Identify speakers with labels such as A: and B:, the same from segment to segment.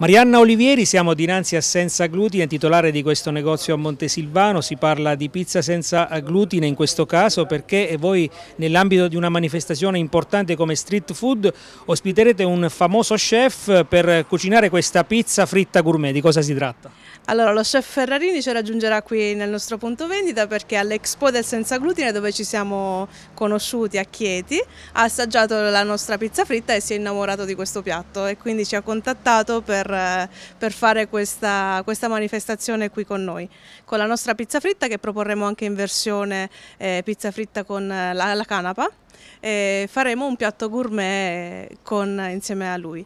A: Marianna Olivieri, siamo dinanzi a Senza Glutine, titolare di questo negozio a Montesilvano, si parla di pizza senza glutine in questo caso perché voi nell'ambito di una manifestazione importante come Street Food ospiterete un famoso chef per cucinare questa pizza fritta gourmet, di cosa si tratta?
B: Allora, lo chef Ferrarini ci raggiungerà qui nel nostro punto vendita perché all'Expo del Senza Glutine, dove ci siamo conosciuti a Chieti, ha assaggiato la nostra pizza fritta e si è innamorato di questo piatto e quindi ci ha contattato per per, fare questa, questa, manifestazione qui con noi, con la nostra pizza fritta che proporremo anche in versione eh, pizza fritta con eh, la, la canapa e faremo un piatto gourmet eh, con, insieme a lui.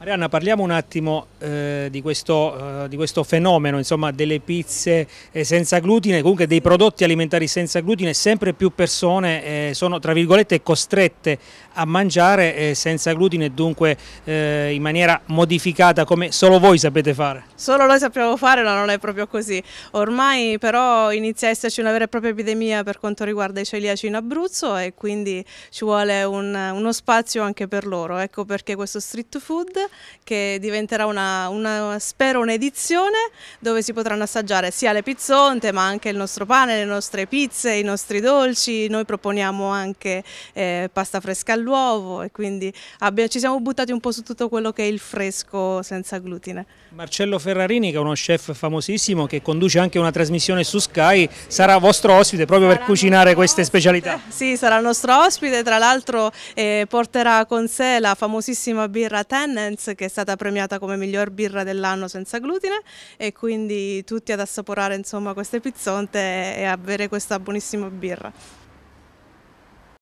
A: Arianna, parliamo un attimo eh, di, questo, eh, di, questo, fenomeno insomma, delle pizze eh, senza glutine, comunque dei prodotti alimentari senza glutine, sempre più persone eh, sono tra virgolette costrette a mangiare eh, senza glutine, dunque in maniera modificata come solo voi sapete fare.
B: Solo noi sappiamo fare, ma non è proprio così. Ormai però inizia a esserci una vera e propria epidemia per quanto riguarda i celiaci in Abruzzo e quindi ci vuole un, uno spazio anche per loro, ecco perché questo street food che diventerà una, una spero un'edizione dove si potranno assaggiare sia le pizzonte ma anche il nostro pane, le nostre pizze, i nostri dolci, noi proponiamo anche eh, pasta fresca all'uovo e quindi abbiamo, ci siamo buttati un po' su tutto quello che è il fresco senza glutine.
A: Marcello Ferrarini che è uno chef famosissimo che conduce anche una trasmissione su Sky sarà vostro ospite proprio sarà per cucinare queste specialità.
B: Sì, sarà il nostro ospite, tra l'altro eh, porterà con sé la famosissima birra Tennant Heinz che è stata premiata come miglior birra dell'anno senza glutine e quindi tutti ad assaporare insomma queste pizzonte e a bere questa buonissima birra.